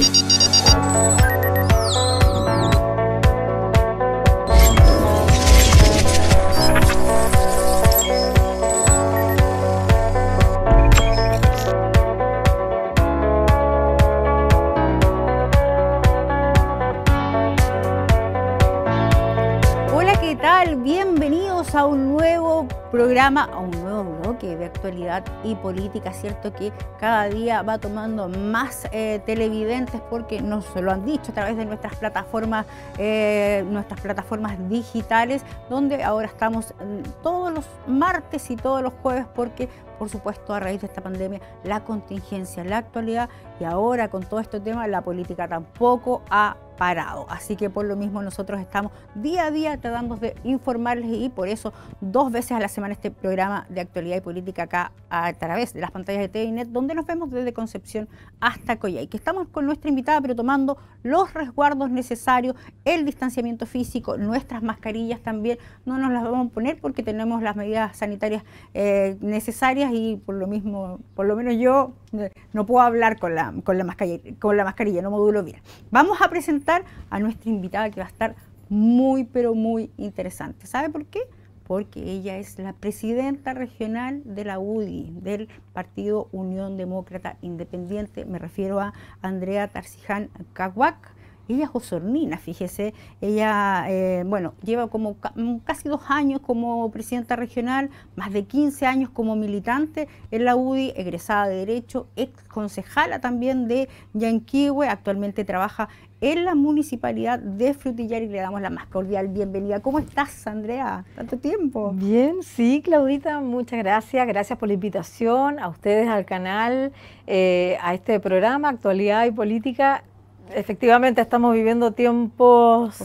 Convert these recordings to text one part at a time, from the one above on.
Hola, ¿qué tal? Bienvenidos a un nuevo programa, a un nuevo bloque de actualidad y política, ¿cierto? Que cada día va tomando más eh, televidentes porque nos lo han dicho a través de nuestras plataformas, eh, nuestras plataformas digitales, donde ahora estamos mm, todos los martes y todos los jueves porque por supuesto a raíz de esta pandemia, la contingencia, la actualidad y ahora con todo este tema la política tampoco ha parado. Así que por lo mismo nosotros estamos día a día tratando de informarles y por eso dos veces a la semana este programa de actualidad y política acá a través de las pantallas de TVNet, donde donde nos vemos desde Concepción hasta Coyhai, que estamos con nuestra invitada, pero tomando los resguardos necesarios, el distanciamiento físico, nuestras mascarillas también, no nos las vamos a poner porque tenemos las medidas sanitarias eh, necesarias y por lo mismo, por lo menos yo eh, no puedo hablar con la, con la, mascarilla, con la mascarilla, no modulo bien. Vamos a presentar a nuestra invitada que va a estar muy, pero muy interesante. ¿Sabe por qué? porque ella es la presidenta regional de la UDI, del Partido Unión Demócrata Independiente. Me refiero a Andrea Tarsiján Caguac, ella es osornina, fíjese, ella, eh, bueno, lleva como mm, casi dos años como presidenta regional, más de 15 años como militante en la UDI, egresada de Derecho, ex concejala también de Yanquihue, actualmente trabaja en la municipalidad de Frutillar y le damos la más cordial bienvenida. ¿Cómo estás, Andrea? Tanto tiempo. Bien, sí, Claudita, muchas gracias. Gracias por la invitación a ustedes, al canal, eh, a este programa, Actualidad y Política efectivamente estamos viviendo tiempos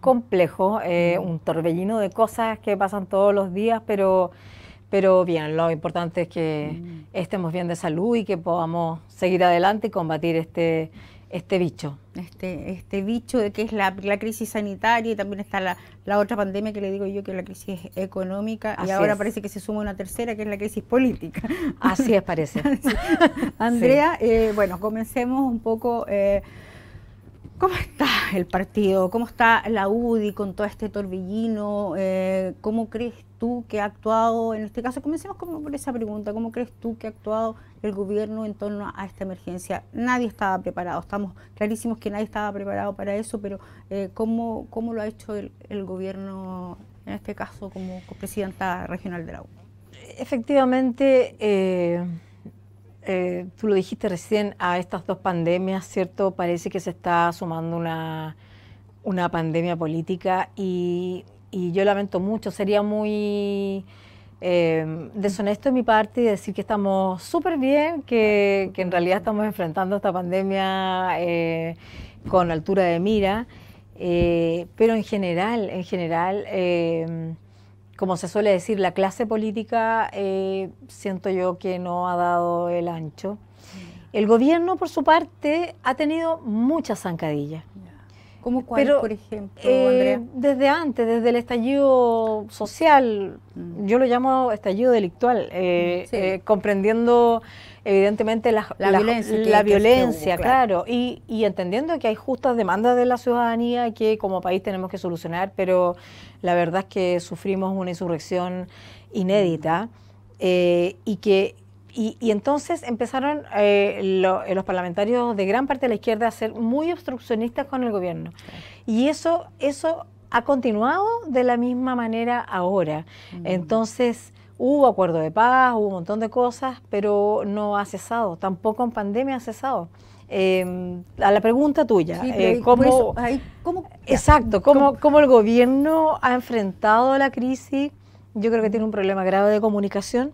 complejos, eh, un torbellino de cosas que pasan todos los días, pero, pero bien, lo importante es que mm. estemos bien de salud y que podamos seguir adelante y combatir este, este bicho. Este, este bicho de que es la, crisis sanitaria y también está la, otra pandemia que le digo yo que es la crisis económica y ahora parece que se suma una tercera que es la crisis política. Así es, parece. Andrea, eh, bueno, comencemos un poco... Eh, ¿Cómo está el partido? ¿Cómo está la UDI con todo este torbellino? Eh, ¿Cómo crees tú que ha actuado, en este caso, comencemos con, por esa pregunta, ¿cómo crees tú que ha actuado el gobierno en torno a esta emergencia? Nadie estaba preparado, estamos clarísimos que nadie estaba preparado para eso, pero eh, ¿cómo, lo ha hecho el, gobierno, en este caso, como presidenta regional de la UDI? Efectivamente, eh, eh, tú lo dijiste recién, a estas dos pandemias, ¿cierto? Parece que se está sumando una, una pandemia política y, yo lamento mucho, sería muy eh, deshonesto de mi parte decir que estamos súper bien, que, en realidad estamos enfrentando esta pandemia eh, con altura de mira, pero en general, en general como se suele decir, la clase política eh, siento yo que no ha dado el ancho. Mm. El gobierno, por su parte, ha tenido muchas zancadillas. ¿Cómo cuál, por ejemplo, eh, Andrea? desde antes, desde el estallido social, mm. yo lo llamo estallido delictual, eh, comprendiendo evidentemente la, la, violencia, claro, Y, y, entendiendo que hay justas demandas de la ciudadanía que como país tenemos que solucionar, pero la verdad es que sufrimos una insurrección inédita eh, y que y, entonces empezaron eh, eh, los parlamentarios de gran parte de la izquierda a ser muy obstruccionistas con el gobierno. Y eso, eso ha continuado de la misma manera ahora. Mm. Entonces hubo acuerdo de paz, hubo un montón de cosas, pero no ha cesado, tampoco en pandemia ha cesado. Em, a la pregunta tuya, eh, pues, ¿cómo, exacto, ¿cómo, el gobierno ha enfrentado la crisis? Yo creo que tiene un problema grave de comunicación.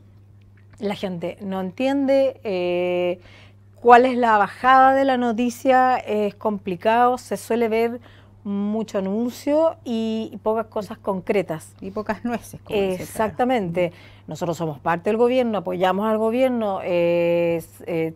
La gente no entiende eh, cuál es la bajada de la noticia, es complicado, se suele ver mucho anuncio y pocas cosas concretas. Y pocas nueces. Exactamente. Nosotros somos parte del gobierno, apoyamos al gobierno. Eh,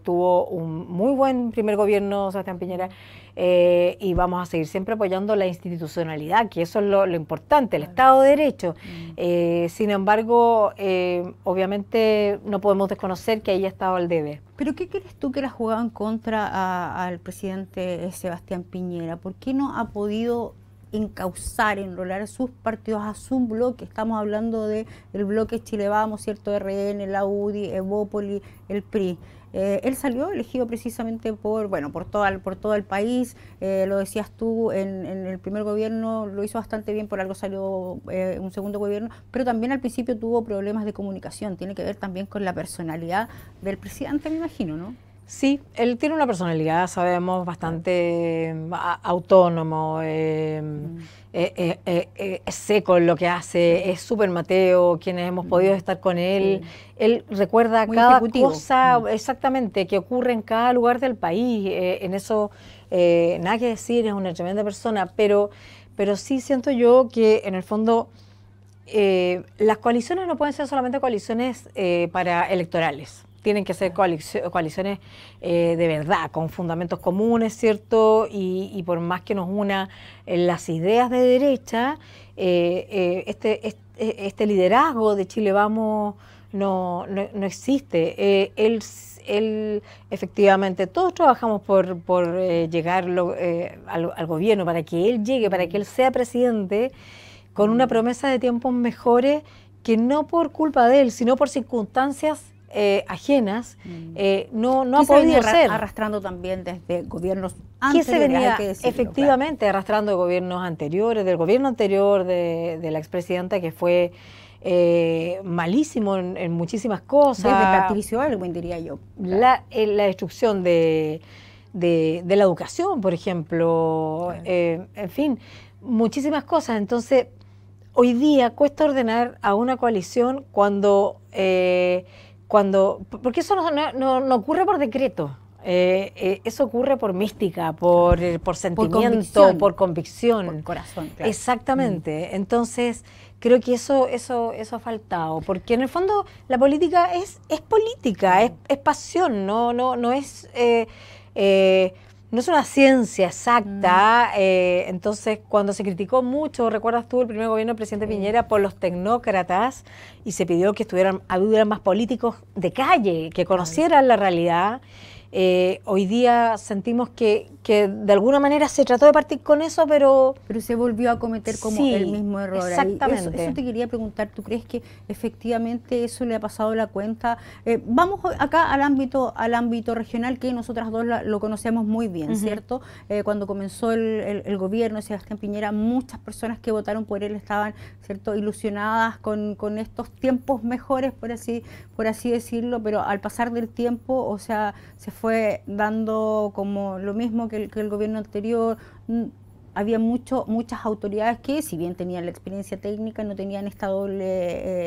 tuvo un muy buen primer gobierno Sebastián Piñera eh, y vamos a seguir siempre apoyando la institucionalidad, que eso es lo, importante, el Estado de Derecho. Eh, sin embargo, eh, obviamente no podemos desconocer que ahí ha estado el deber. ¿Pero qué crees tú que la jugaban contra al presidente Sebastián Piñera? ¿Por qué no ha podido encauzar, enrolar sus partidos a su bloque. Estamos hablando de el bloque Chile ¿cierto? RN, la UDI, Evópoli, el PRI. Eh, él salió elegido precisamente por, bueno, por, todo el, por todo el país, eh, lo decías tú, en, el primer gobierno lo hizo bastante bien, por algo salió eh, un segundo gobierno, pero también al principio tuvo problemas de comunicación, tiene que ver también con la personalidad del presidente, me imagino, ¿no? Sí, él tiene una personalidad, sabemos, bastante autónomo, em, eh, eh, eh, es seco en lo que hace, es súper Mateo, quienes hemos podido estar con él. Él recuerda cada cosa exactamente que ocurre en cada lugar del país. en eso, nada que decir, es una tremenda persona, pero, pero sí siento yo que en el fondo... las coaliciones no pueden ser solamente coaliciones para electorales tienen que ser coaliciones eh, de verdad, con fundamentos comunes, ¿cierto? Y, por más que nos una eh, las ideas de derecha, eh, este, este, este, liderazgo de Chile Vamos no, existe. él él, efectivamente, todos trabajamos por, llegar al, gobierno, para que él llegue, para que él sea presidente, con una promesa de tiempos mejores que no por culpa de él, sino por circunstancias eh, ajenas, mm. eh, no, no ha podido ser. arrastrando también desde gobiernos anteriores. ¿Qué se venía efectivamente arrastrando de gobiernos anteriores, del gobierno anterior de, la expresidenta que fue eh, malísimo en, muchísimas cosas? Desde diría yo. La, destrucción de, la educación, por ejemplo, en fin, muchísimas cosas. Entonces, hoy día cuesta ordenar a una coalición cuando cuando, porque eso no, ocurre por decreto, eh, eh, eso ocurre por mística, por, eh, por sentimiento, por convicción. Por, corazón. Exactamente. Mm. Entonces, creo que eso, eso, eso ha faltado, porque en el fondo la política es, es política, es, pasión, no, no, no es no es una ciencia exacta. Mm. Eh, entonces, cuando se criticó mucho, recuerdas tú el primer gobierno del presidente Piñera por los tecnócratas y se pidió que estuvieran, hubieran más políticos de calle, que conocieran la realidad. Eh, hoy día sentimos que, que de alguna manera se trató de partir con eso, pero... Pero se volvió a cometer como el mismo error. Exactamente. Eso, te quería preguntar, ¿tú crees que efectivamente eso le ha pasado la cuenta? Eh, vamos acá al ámbito al ámbito regional, que nosotras dos lo conocemos muy bien, ¿cierto? Eh, cuando comenzó el, el, gobierno de Sebastián Piñera, muchas personas que votaron por él estaban, ¿cierto?, ilusionadas con, con estos tiempos mejores, por así, por así decirlo, pero al pasar del tiempo, o sea, se fue dando como lo mismo que el, gobierno anterior mm, había mucho, muchas autoridades que, si bien tenían la experiencia técnica, no tenían este doble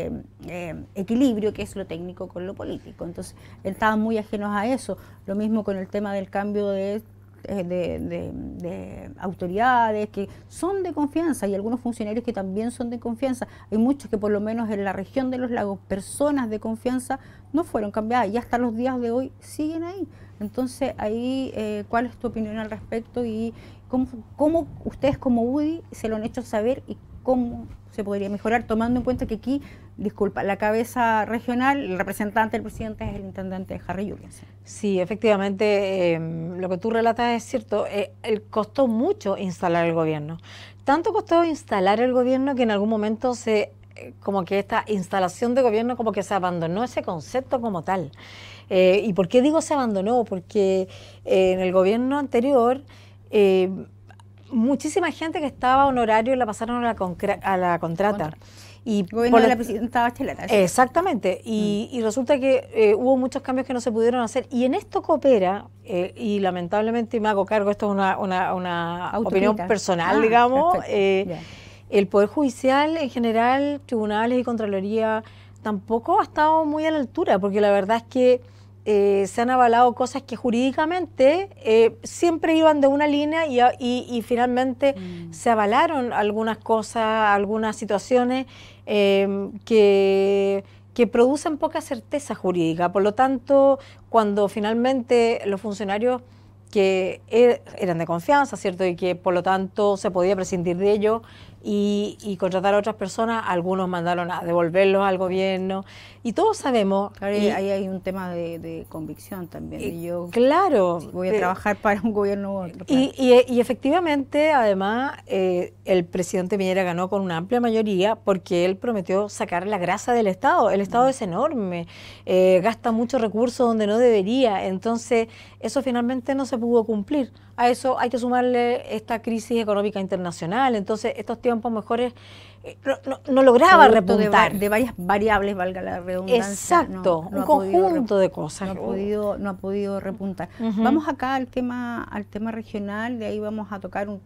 eh, eh, equilibrio que es lo técnico con lo político. Entonces, estaban muy ajenos a eso. Lo mismo con el tema del cambio de eh, de, autoridades que son de confianza y algunos funcionarios que también son de confianza. Hay muchos que por lo menos en la región de los lagos, personas de confianza no fueron cambiadas y hasta los días de hoy siguen ahí. Entonces ahí, eh, ¿cuál es tu opinión al respecto y cómo, cómo ustedes como UDI se lo han hecho saber y cómo se podría mejorar tomando en cuenta que aquí disculpa, la cabeza regional, el representante del presidente es el intendente Harry Julianson. Sí, efectivamente, em, lo que tú relatas es cierto. Eh, el costó mucho instalar el gobierno. Tanto costó instalar el gobierno que en algún momento se eh, como que esta instalación de gobierno como que se abandonó ese concepto como tal. Eh, ¿Y por qué digo se abandonó? Porque en el gobierno anterior muchísima gente que estaba honorario la pasaron a la, a contrata. Y bueno, la presidenta Bachelet. Exactamente. Mm. Y, resulta que eh, hubo muchos cambios que no se pudieron hacer. Y en esto coopera, eh, y lamentablemente me hago cargo, esto es una, opinión personal, ah, digamos. Eh, el Poder Judicial en general, tribunales y Contraloría, tampoco ha estado muy a la altura, porque la verdad es que eh, se han avalado cosas que jurídicamente eh, siempre iban de una línea y, finalmente mm. se avalaron algunas cosas, algunas situaciones em, que, que producen poca certeza jurídica. Por lo tanto, cuando finalmente los funcionarios que e, eran de confianza, ¿cierto? Y que por lo tanto se podía prescindir de ellos, y, contratar a otras personas, algunos mandaron a devolverlos al gobierno y todos sabemos... Claro, ahí hay un tema de, convicción también. Y, yo claro. Voy a eh, trabajar para un gobierno u otro. Y, efectivamente, además, eh, el presidente Piñera ganó con una amplia mayoría porque él prometió sacar la grasa del Estado. El Estado mm. es enorme, eh, gasta muchos recursos donde no debería, entonces eso finalmente no se pudo cumplir a eso hay que sumarle esta crisis económica internacional. Entonces, estos tiempos mejores eh, no, lograba repuntar. De, varias variables, valga la redundancia. Exacto, un conjunto de cosas. No ha podido, no ha podido repuntar. Vamos acá al tema, al tema regional, de ahí vamos a tocar un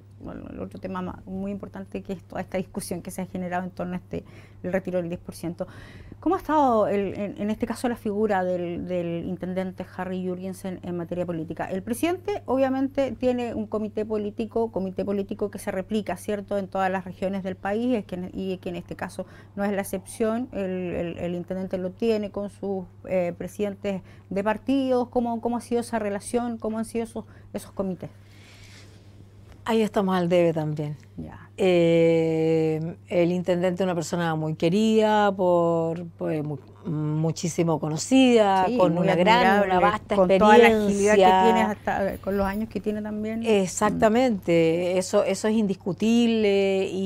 el otro tema muy importante que es toda esta discusión que se ha generado en torno a este el retiro del 10%. ¿Cómo ha estado en, este caso la figura del, intendente Harry Jurgensen en materia política? El presidente obviamente tiene un comité político, comité político que se replica, ¿cierto?, en todas las regiones del país y que en este caso no es la excepción, el, intendente lo tiene con sus eh, presidentes de partidos, ¿cómo, cómo ha sido esa relación, cómo han sido esos, esos comités. Ahí estamos al debe también. Eh, el intendente es una persona muy querida, por, pues, muchísimo conocida, con una gran, una vasta con Toda la agilidad que tiene hasta eh, con los años que tiene también. Exactamente, eso, eso es indiscutible y,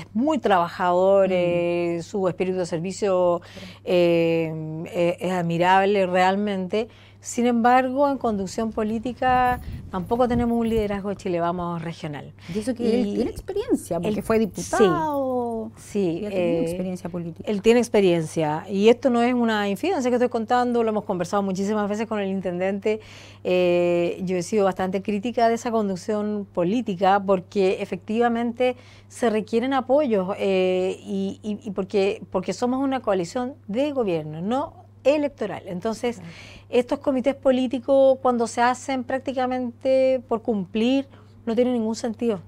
es muy trabajador, mm. eh, su espíritu de servicio es admirable realmente. Sin embargo, en conducción política tampoco tenemos un liderazgo de Chile Vamos regional. Y eso que él tiene experiencia, porque fue diputado. Sí, eh, experiencia política. Él tiene experiencia. Y esto no es una infidencia que estoy contando, lo hemos conversado muchísimas veces con el intendente. Eh, yo he sido bastante crítica de esa conducción política porque efectivamente se requieren apoyos eh, y, y, porque, porque somos una coalición de gobierno, no electoral. Entonces, estos comités políticos, cuando se hacen prácticamente por cumplir, no tienen ningún sentido.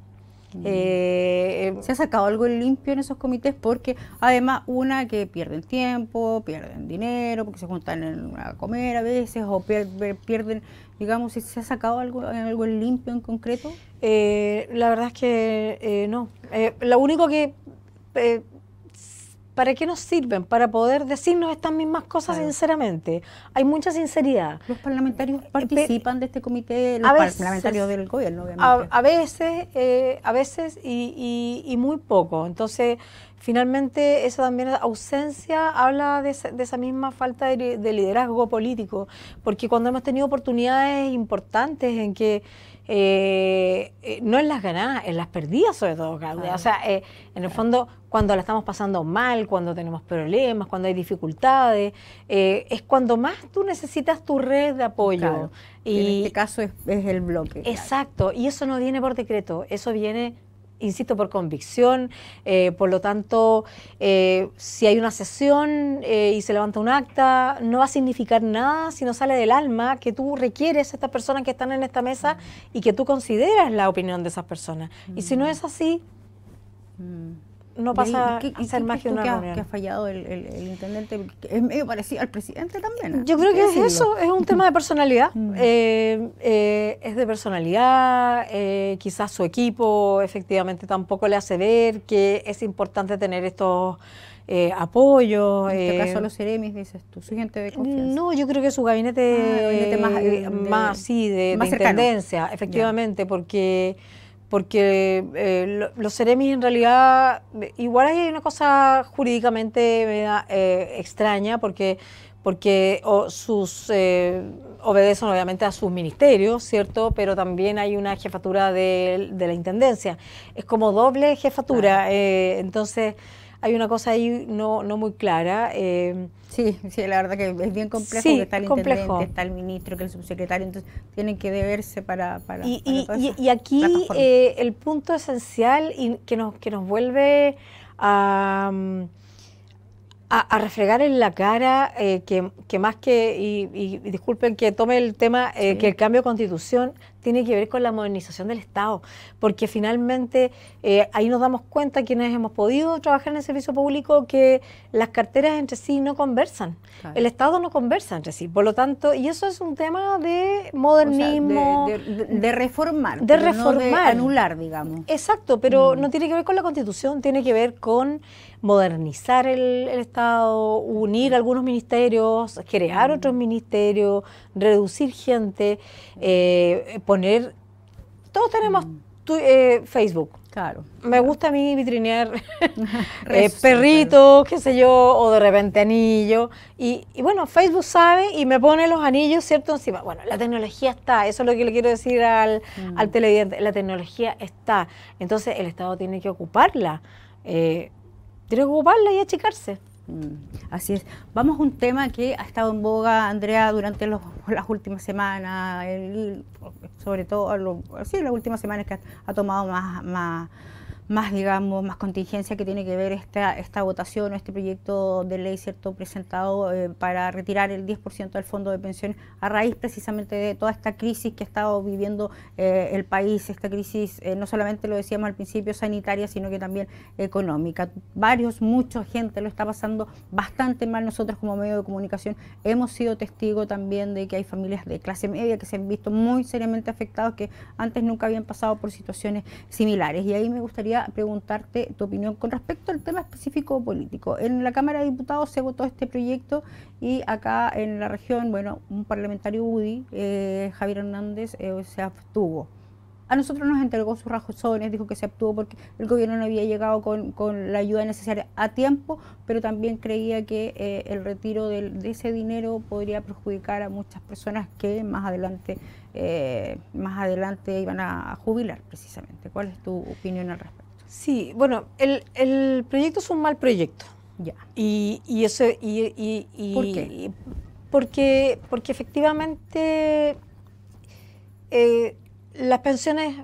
Mm. Eh, em, se ha sacado algo limpio en esos comités porque además una que pierden tiempo, pierden dinero, porque se juntan a comer a veces o pierden, pierden digamos, se ha sacado algo, algo limpio en concreto. Eh, la verdad es que eh, no. lo único que ¿Para qué nos sirven? Para poder decirnos estas mismas cosas sinceramente. Hay mucha sinceridad. ¿Los parlamentarios eh, participan de este comité? Los a veces, parlamentarios del gobierno, A, veces, eh, a veces y, y muy poco. Entonces, finalmente esa también ausencia habla de, esa, misma falta de, liderazgo político, porque cuando hemos tenido oportunidades importantes en que eh, eh, no en las ganadas, en las perdidas sobre todo, O sea, eh, en el fondo, cuando la estamos pasando mal, cuando tenemos problemas, cuando hay dificultades, es cuando más tú necesitas tu red de apoyo. Y en este caso es, el bloque. Exacto, y eso no viene por decreto, eso viene insisto, por convicción. Eh, por lo tanto, eh, si hay una sesión eh, y se levanta un acta, no va a significar nada si no sale del alma que tú requieres a estas personas que están en esta mesa y que tú consideras la opinión de esas personas. Y si no es así... Mm no pasa a más que una Ha, fallado el, el, intendente, es medio parecido al presidente también. ¿eh? Yo creo que es eso, es un tema de personalidad. Mm. Eh, eh, es de personalidad, quizás su equipo efectivamente tampoco le hace ver que es importante tener estos apoyos. En este caso los Ceremis, dices tú, su gente de confianza. No, yo creo que su gabinete, ah, más, de, más, de, más efectivamente, porque porque eh, los seremis en realidad, igual hay una cosa jurídicamente eh, extraña, porque, porque sus eh, obedecen obviamente a sus ministerios, ¿cierto? Pero también hay una jefatura de, la Intendencia. Es como doble jefatura, entonces hay una cosa ahí no, no muy clara. Eh, sí, sí, la verdad que es bien complejo que está el complejo. que está el ministro, que el subsecretario, entonces tienen que deberse para... para y, aquí eh, el punto esencial y que, nos, que nos vuelve a... Mm, a, refregar en la cara eh, que, más que, y, disculpen que tome el tema, que el cambio de constitución tiene que ver con la modernización del Estado, porque finalmente eh, ahí nos damos cuenta quienes hemos podido trabajar en el servicio público que las carteras entre sí no conversan, el Estado no conversa entre sí, por lo tanto, y eso es un tema de modernismo. de, reformar. De reformar. de anular, digamos. Exacto, pero mm. no tiene que ver con la constitución, tiene que ver con modernizar el, Estado, unir algunos ministerios, crear mm. otros ministerios, reducir gente, eh, poner... Todos tenemos mm. eh, Facebook. Claro. Me gusta a mí vitrinear eh, perritos, qué sé yo, o de repente anillos. Y, bueno, Facebook sabe y me pone los anillos, ¿cierto? Encima. Bueno, la tecnología está, eso es lo que le quiero decir al, mm. al televidente, la tecnología está. Entonces el Estado tiene que ocuparla tiene que ocuparla y achicarse. Mm, así es. Vamos a un tema que ha estado en boga, Andrea, durante las últimas semanas, sobre todo, así sí, las últimas semanas que ha, ha tomado más, más, más, digamos, más contingencia que tiene que ver esta, esta votación o este proyecto de ley, ¿cierto?, presentado eh, para retirar el 10% del fondo de pensiones a raíz precisamente de toda esta crisis que ha estado viviendo eh, el país, esta crisis, eh, no solamente lo decíamos al principio, sanitaria, sino que también económica. Varios, mucha gente lo está pasando bastante mal. Nosotros como medio de comunicación hemos sido testigo también de que hay familias de clase media que se han visto muy seriamente afectados, que antes nunca habían pasado por situaciones similares. Y ahí me gustaría preguntarte tu opinión con respecto al tema específico político. En la Cámara de Diputados se votó este proyecto y acá en la región, bueno, un parlamentario UDI, eh, Javier Hernández, eh, se abstuvo. A nosotros nos entregó sus razones, dijo que se abstuvo porque el gobierno no había llegado con, la ayuda necesaria a tiempo, pero también creía que eh, el retiro de, ese dinero podría perjudicar a muchas personas que más adelante, más adelante iban a jubilar precisamente. ¿Cuál es tu opinión al respecto? Sí, bueno, el, el proyecto es un mal proyecto. Ya. Y, y eso. Y, Porque, porque efectivamente eh, las pensiones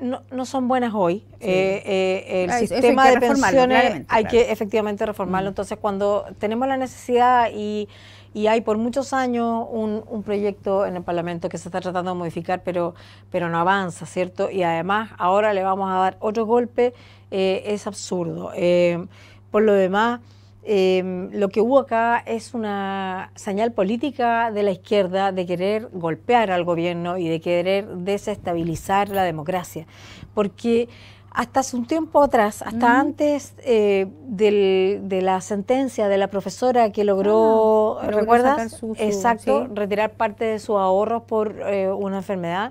no, son buenas hoy. Eh, eh, el ah, sistema de pensiones hay que efectivamente reformarlo. Entonces, cuando tenemos la necesidad y y hay por muchos años un, proyecto en el Parlamento que se está tratando de modificar, pero, pero no avanza, ¿cierto? Y además ahora le vamos a dar otro golpe, eh, es absurdo. Eh, por lo demás, eh, lo que hubo acá es una señal política de la izquierda de querer golpear al gobierno y de querer desestabilizar la democracia, porque hasta hace un tiempo atrás, hasta antes eh, de la sentencia de la profesora que ah, logró, Exacto, retirar parte de sus ahorros por eh, una enfermedad.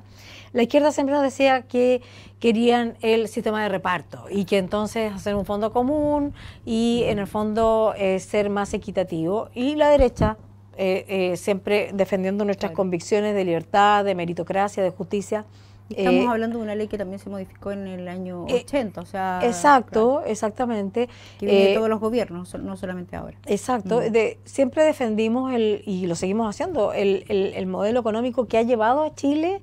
La izquierda siempre nos decía que querían el sistema de reparto y que entonces hacer un fondo común y en el fondo eh, ser más equitativo. Y la derecha siempre defendiendo nuestras convicciones de libertad, de meritocracia, de justicia, Estamos eh, hablando de una ley que también se modificó en el año 80, eh, o sea... Exacto, exactamente. Que viene de eh, todos los gobiernos, no solamente ahora. Exacto, mm. de, siempre defendimos, el y lo seguimos haciendo, el, el, el modelo económico que ha llevado a Chile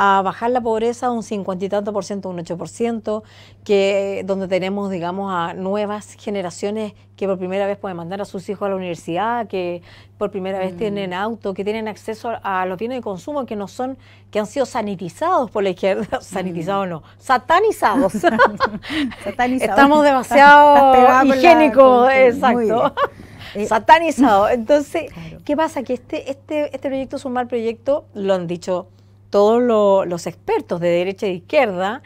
a bajar la pobreza un cincuenta y tanto por ciento, un 8 por ciento, que, eh, donde tenemos, digamos, a nuevas generaciones que por primera vez pueden mandar a sus hijos a la universidad, que por primera vez tienen mm. auto, que tienen acceso a, los bienes de consumo que no son, que han sido sanitizados por la izquierda, sanitizados mm. no, satanizados. Estamos demasiado higiénicos, exacto. satanizados. Entonces, ¿qué pasa? Que este, este, este proyecto es un mal proyecto, lo han dicho todos los expertos de derecha e izquierda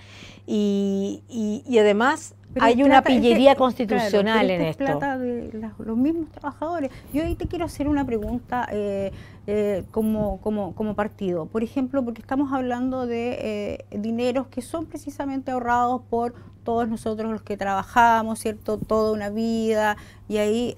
y, además hay una pillería constitucional en esto. plata de los mismos trabajadores. Yo ahí te quiero hacer una pregunta eh, eh, como, como, como partido. Por ejemplo, porque estamos hablando de eh, dineros que son precisamente ahorrados por todos nosotros los que trabajamos, ¿cierto? Toda una vida. Y ahí,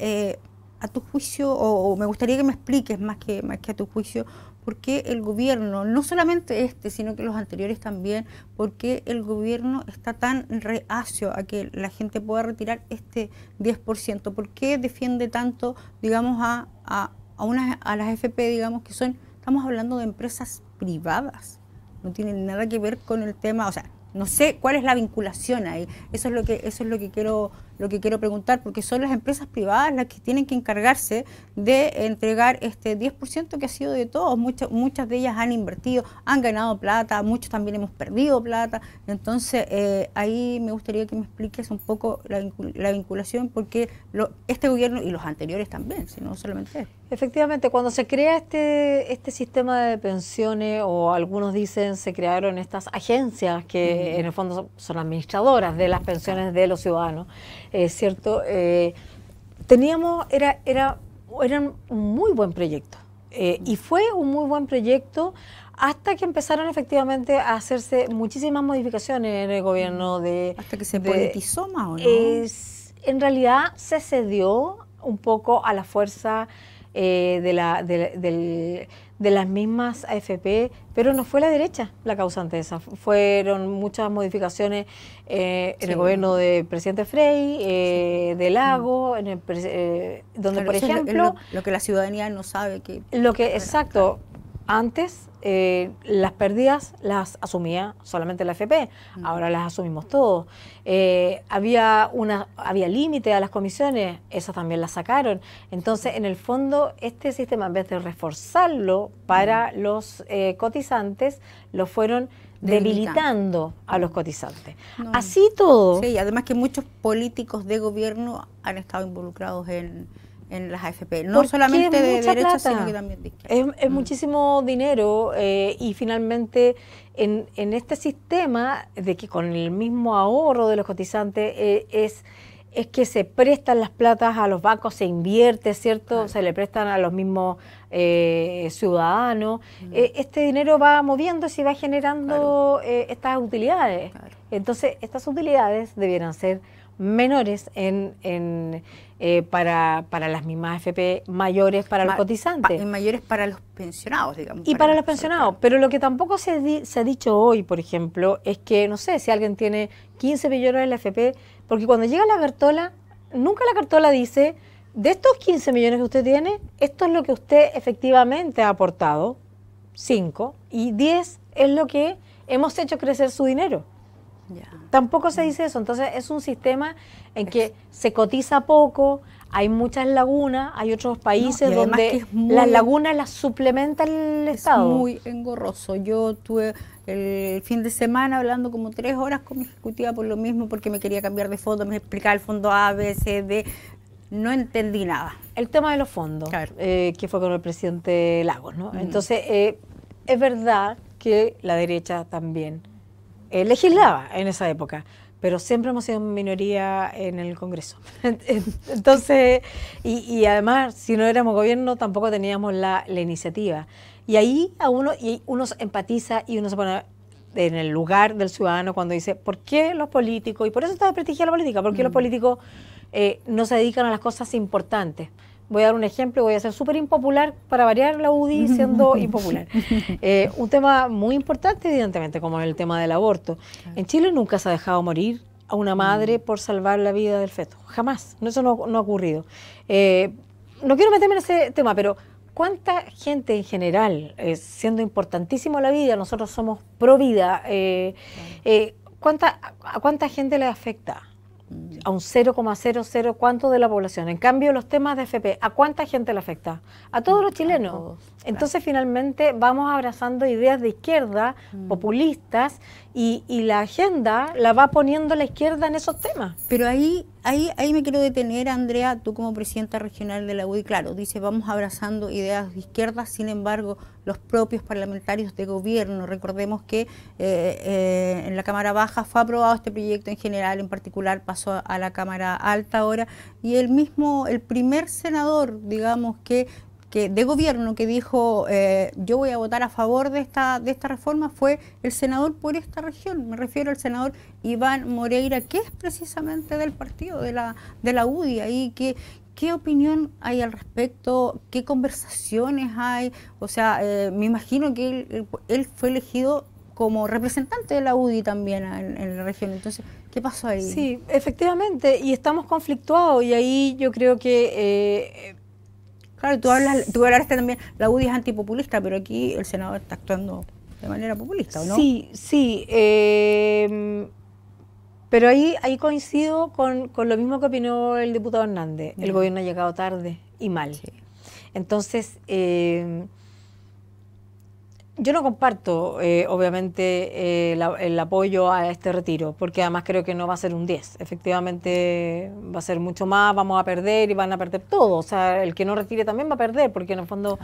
a tu juicio, o, o, me gustaría que me expliques más que, más que a tu juicio, ¿Por qué el gobierno, no solamente este, sino que los anteriores también, por qué el gobierno está tan reacio a que la gente pueda retirar este 10%? ¿Por qué defiende tanto, digamos, a, a, a, a las FP, digamos, que son, estamos hablando de empresas privadas? No tienen nada que ver con el tema, o sea, no sé cuál es la vinculación ahí. Eso es lo que, eso es lo que quiero lo que quiero preguntar, porque son las empresas privadas las que tienen que encargarse de entregar este 10% que ha sido de todos. Muchas, muchas de ellas han invertido, han ganado plata, muchos también hemos perdido plata. Entonces, eh, ahí me gustaría que me expliques un poco la, vinculación, porque lo, este gobierno y los anteriores también, si no solamente este. Efectivamente, cuando se crea este, este sistema de pensiones, o algunos dicen se crearon estas agencias que en el fondo son administradoras de las pensiones de los ciudadanos, es ¿cierto? Eh, teníamos, era, era, era un muy buen proyecto. Eh, y fue un muy buen proyecto hasta que empezaron efectivamente a hacerse muchísimas modificaciones en el gobierno de... Hasta que se de, politizó más o no. Es, en realidad se cedió un poco a la fuerza eh, de la, del, de las mismas AFP, pero no fue la derecha la causante de esa. Fueron muchas modificaciones eh, en el gobierno del presidente Frey, eh, de Lago, mm. en el, eh, donde, por ejemplo... Lo, que la ciudadanía no sabe que... Lo que, exacto. Antes eh, las pérdidas las asumía solamente la FP, ahora las asumimos todos. Eh, había una, había límite a las comisiones, esas también las sacaron. Entonces, en el fondo, este sistema, en vez de reforzarlo para los eh, cotizantes, lo fueron debilitando a los cotizantes. Así todo. Sí, además que muchos políticos de gobierno han estado involucrados en en las AFP, no solamente de derecha, sino que también izquierda. Es, mm. muchísimo dinero eh, y finalmente en, este sistema de que con el mismo ahorro de los cotizantes eh, es es que se prestan las platas a los bancos, se invierte, ¿cierto? Se le prestan a los mismos eh, ciudadanos. Mm. este dinero va moviéndose y va generando estas utilidades. Entonces, estas utilidades debieran ser menores en, eh, para, para, las mismas FP mayores para los cotizantes. Y mayores para los pensionados, digamos. Y para, los pensionados. Pero lo que tampoco se, se, ha dicho hoy, por ejemplo, es que, no sé, si alguien tiene 15 millones en la FP, porque cuando llega la cartola, nunca la cartola dice, de estos 15 millones que usted tiene, esto es lo que usted efectivamente ha aportado, 5, y 10 es lo que hemos hecho crecer su dinero. Tampoco se dice eso. Entonces es un sistema en que se cotiza poco, hay muchas lagunas, hay otros países donde las lagunas las suplementa el Estado. Es muy engorroso. Yo tuve el fin de semana hablando como tres horas con mi ejecutiva por lo mismo, porque me quería cambiar de fondo, me explicaba el fondo A, B, C, D. No entendí nada. El tema de los fondos, eh, que fue con el presidente Lagos, ¿no? Mm. Entonces, eh, es verdad que la derecha también eh, legislaba en esa época, pero siempre hemos sido minoría en el Congreso. Entonces, y, además, si no éramos gobierno, tampoco teníamos la, iniciativa. Y ahí a uno, y unos empatiza y uno se pone en el lugar del ciudadano cuando dice, ¿por qué los políticos? Y por eso está desprestigiada la política, ¿por qué los mm. políticos eh, no se dedican a las cosas importantes? voy a dar un ejemplo, voy a ser súper impopular para variar la UDI siendo impopular. Eh, un tema muy importante, evidentemente, como el tema del aborto. En Chile nunca se ha dejado morir a una madre mm. por salvar la vida del feto, jamás, eso no, ha ocurrido. Eh, no quiero meterme en ese tema, pero ¿cuánta gente en general, eh, siendo importantísimo la vida, nosotros somos pro vida, ¿cuánta, ¿a cuánta gente le afecta? a un 0,00 cuánto de la población. En cambio, los temas de FP, ¿a cuánta gente le afecta? A todos los chilenos. Entonces, finalmente, vamos abrazando ideas de izquierda, mm. populistas, y, y, la agenda la va poniendo la izquierda en esos temas. Pero ahí ahí, ahí me quiero detener, Andrea, tú como presidenta regional de la UDI, claro, dice, vamos abrazando ideas de izquierda, sin embargo, los propios parlamentarios de gobierno, recordemos que eh, eh, en la Cámara Baja fue aprobado este proyecto en general, en particular pasó a la Cámara Alta ahora, y el mismo, el primer senador, digamos, que que de gobierno que dijo eh, yo voy a votar a favor de esta, de esta reforma fue el senador por esta región, me refiero al senador Iván Moreira, que es precisamente del partido de la, de la UDI, ahí ¿Qué opinión hay al respecto? ¿Qué conversaciones hay? O sea, eh, me imagino que él, fue elegido como representante de la UDI también en, la región. Entonces, ¿qué pasó ahí? Sí, efectivamente, y estamos conflictuados y ahí yo creo que eh, Claro, tú hablas, hablaste también, la UDI es antipopulista, pero aquí el senador está actuando de manera populista, ¿o no? Sí, sí. Eh, pero ahí, ahí coincido con, lo mismo que opinó el diputado Hernández. El gobierno ha llegado tarde y mal. Entonces, eh, yo no comparto, eh, obviamente, eh, el apoyo a este retiro, porque además creo que no va a ser un 10. Efectivamente, va a ser mucho más, vamos a perder y van a perder todo. O sea, el que no retire también va a perder, porque en el fondo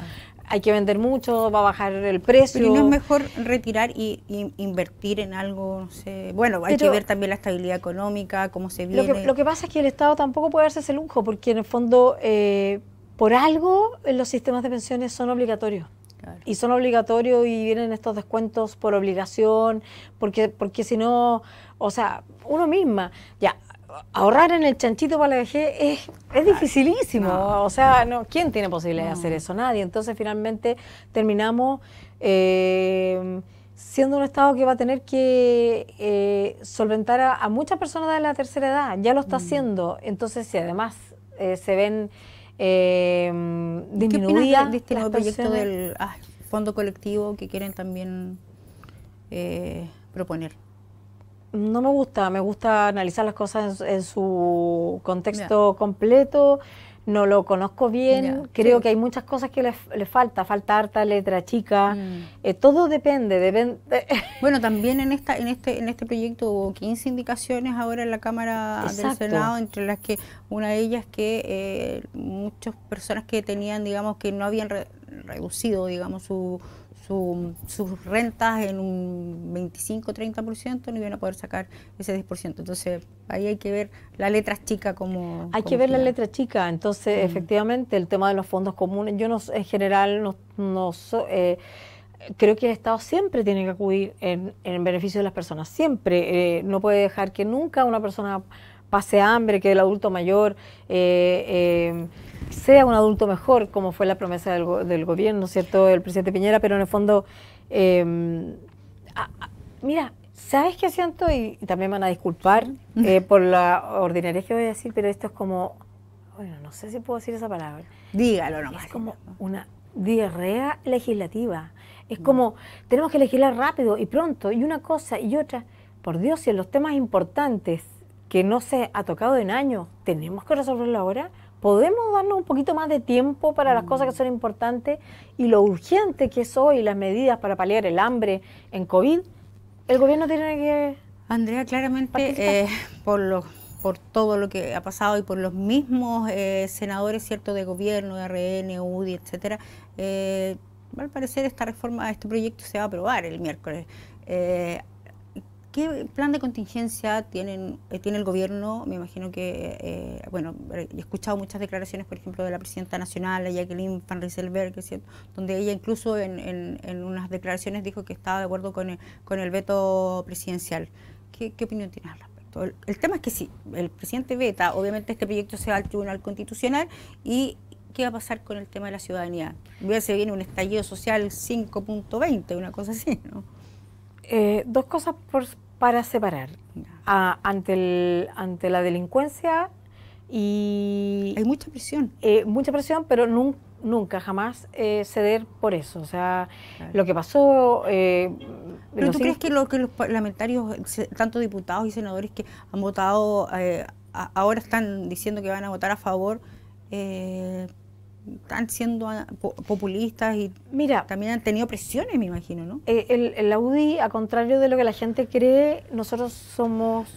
hay que vender mucho, va a bajar el precio. ¿y no es mejor retirar y, invertir en algo, Bueno, hay que ver también la estabilidad económica, cómo se viene. Lo que, pasa es que el Estado tampoco puede hacerse ese lujo, porque en el fondo, eh, por algo, los sistemas de pensiones son obligatorios. Y son obligatorios y vienen estos descuentos por obligación, porque, porque si no, o sea, uno misma, ya, ahorrar en el chanchito para la vejez es, dificilísimo. o sea, no. ¿quién tiene posibilidad de hacer eso? Nadie. Entonces finalmente terminamos eh, siendo un Estado que va a tener que eh, solventar a, muchas personas de la tercera edad. Ya lo está mm. haciendo. Entonces, si además eh, se ven eh, disminuida. de este del ah, fondo colectivo que quieren también eh, proponer? No me gusta, me gusta analizar las cosas en, su contexto completo no lo conozco bien, creo que hay muchas cosas que le, falta, falta harta letra chica, mm. eh, todo depende, depende. Bueno, también en esta en este en este proyecto hubo 15 indicaciones ahora en la Cámara del Senado, entre las que una de ellas que eh, muchas personas que tenían, digamos, que no habían reducido, digamos, su sus rentas en un 25-30%, ni van a poder sacar ese 10%. Entonces, ahí hay que ver la letra chica como... Hay que ver la letra chica, entonces, mm. efectivamente, el tema de los fondos comunes, yo en general no... no eh, creo que el Estado siempre tiene que acudir en, beneficio de las personas, siempre. Eh, no puede dejar que nunca una persona pase hambre, que el adulto mayor... Eh, sea un adulto mejor, como fue la promesa del, del gobierno, ¿cierto?, el presidente Piñera, pero en el fondo, em, mira, ¿sabes qué siento? Y, también me van a disculpar eh, por la ordinaria que voy a decir, pero esto es como, bueno, no sé si puedo decir esa palabra. Dígalo nomás. Es como una diarrea legislativa. Es mm. como, tenemos que legislar rápido y pronto, y una cosa y otra. Por Dios, si en los temas importantes que no se ha tocado en años, tenemos que resolverlo ahora podemos darnos un poquito más de tiempo para las mm. cosas que son importantes y lo urgente que es hoy, las medidas para paliar el hambre en COVID, el gobierno tiene que... Andrea, claramente, eh, por, lo, por todo lo que ha pasado y por los mismos eh, senadores cierto, de gobierno, RN, UDI, etcétera, eh, al parecer esta reforma, este proyecto se va a aprobar el miércoles. Eh, ¿Qué plan de contingencia tienen, eh, tiene el gobierno? Me imagino que, eh, bueno, he escuchado muchas declaraciones, por ejemplo, de la presidenta nacional, Jacqueline Van Rieselberg, donde ella incluso en, unas declaraciones dijo que estaba de acuerdo con eh, el, veto presidencial. ¿Qué, opinión tiene al respecto? El, tema es que si el presidente veta, obviamente este proyecto se va al Tribunal Constitucional y ¿qué va a pasar con el tema de la ciudadanía? Se viene un estallido social 5.20, una cosa así, ¿no? Eh, dos cosas para separar. Ah, ante, el, ante la delincuencia y... Hay mucha presión. Eh, mucha presión, pero nunca, jamás eh, ceder por eso. O sea, lo que pasó... Eh, ¿Pero tú crees que, lo, que los parlamentarios, tanto diputados y senadores que han votado, ahora están diciendo que van a votar a favor, están siendo ah, populistas y Mira, también han tenido presiones, me imagino, ¿no? Eh, el, el Audi, a contrario de lo que la gente cree, nosotros somos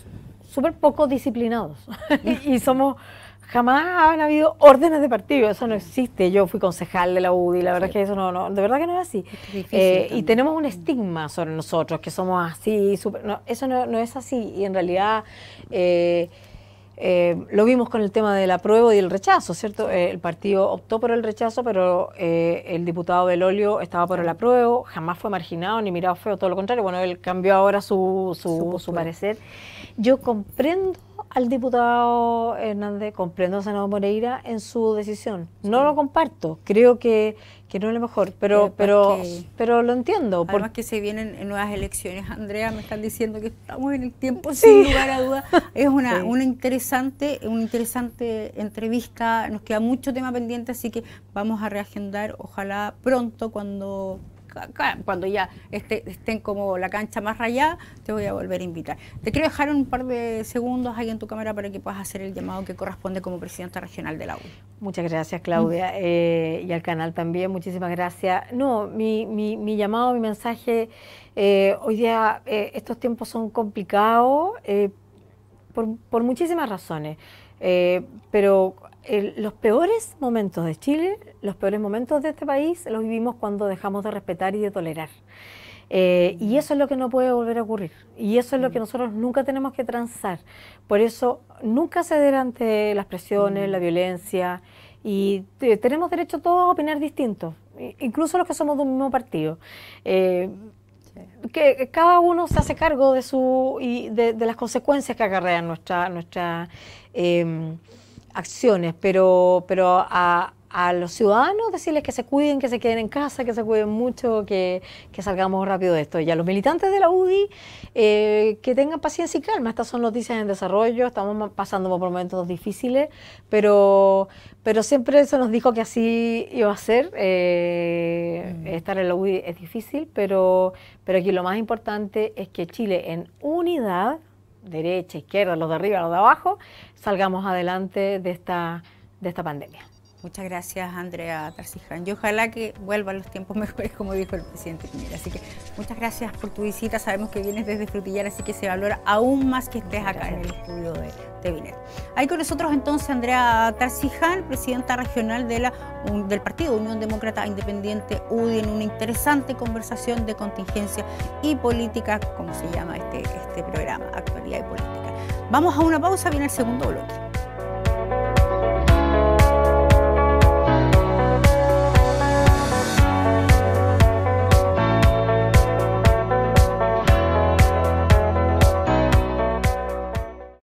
súper poco disciplinados y, somos jamás han habido órdenes de partido, eso no existe. Yo fui concejal de la UDI, la verdad es que eso no, no, de verdad que no es así. Eh, y tenemos un estigma sobre nosotros, que somos así, super, no, eso no, no, es así. Y en realidad... Eh, eh, lo vimos con el tema del apruebo y el rechazo, ¿cierto? Eh, el partido optó por el rechazo, pero eh, el diputado Belolio estaba por el apruebo, jamás fue marginado ni mirado feo, todo lo contrario. Bueno, él cambió ahora su, su, su parecer. Yo comprendo al diputado Hernández, comprendo a senador Moreira en su decisión. No lo comparto, creo que, que no es lo mejor, pero pero pero lo entiendo. Además más que se vienen nuevas elecciones, Andrea, me están diciendo que estamos en el tiempo sin lugar a dudas. Es una, una interesante una interesante entrevista, nos queda mucho tema pendiente, así que vamos a reagendar, ojalá pronto cuando cuando ya este, estén como la cancha más rayada, te voy a volver a invitar. Te quiero dejar un par de segundos ahí en tu cámara para que puedas hacer el llamado que corresponde como presidenta regional de la U. Muchas gracias, Claudia, mm. eh, y al canal también, muchísimas gracias. No, mi, llamado, mi mensaje, eh, hoy día eh, estos tiempos son complicados por, muchísimas razones. pero los peores momentos de Chile, los peores momentos de este país, los vivimos cuando dejamos de respetar y de tolerar. Eh, y eso es lo que no puede volver a ocurrir. Y eso es lo que mm. nosotros nunca tenemos que transar. Por eso, nunca ceder ante las presiones, mm. la violencia. Y tenemos derecho todos a opinar distintos, incluso los que somos de un mismo partido. Eh, que eh, cada uno se hace cargo de su y de, las consecuencias que acarrea nuestra nuestra em, acciones, pero, pero a, los ciudadanos decirles que se cuiden, que se queden en casa, que se cuiden mucho, que, salgamos rápido de esto. Y a los militantes de la UDI, eh, que tengan paciencia y calma. Estas son noticias en desarrollo, estamos pasando por momentos difíciles, pero, pero siempre eso nos dijo que así iba a ser. Eh, mm. Estar en la UDI es difícil, pero, pero aquí lo más importante es que Chile en unidad derecha, izquierda, los de arriba, los de abajo, salgamos adelante de esta, de esta pandemia. Muchas gracias, Andrea Tarziján. Y ojalá que vuelvan los tiempos mejores, como dijo el presidente Así que muchas gracias por tu visita. Sabemos que vienes desde Frutillar, así que se valora aún más que estés acá en el estudio de Ahí con nosotros entonces Andrea Tarciján, presidenta regional del Partido Unión Demócrata Independiente UDI, en una interesante conversación de contingencia y política, como se llama este, este programa, actualidad y política. Vamos a una pausa, viene el segundo bloque.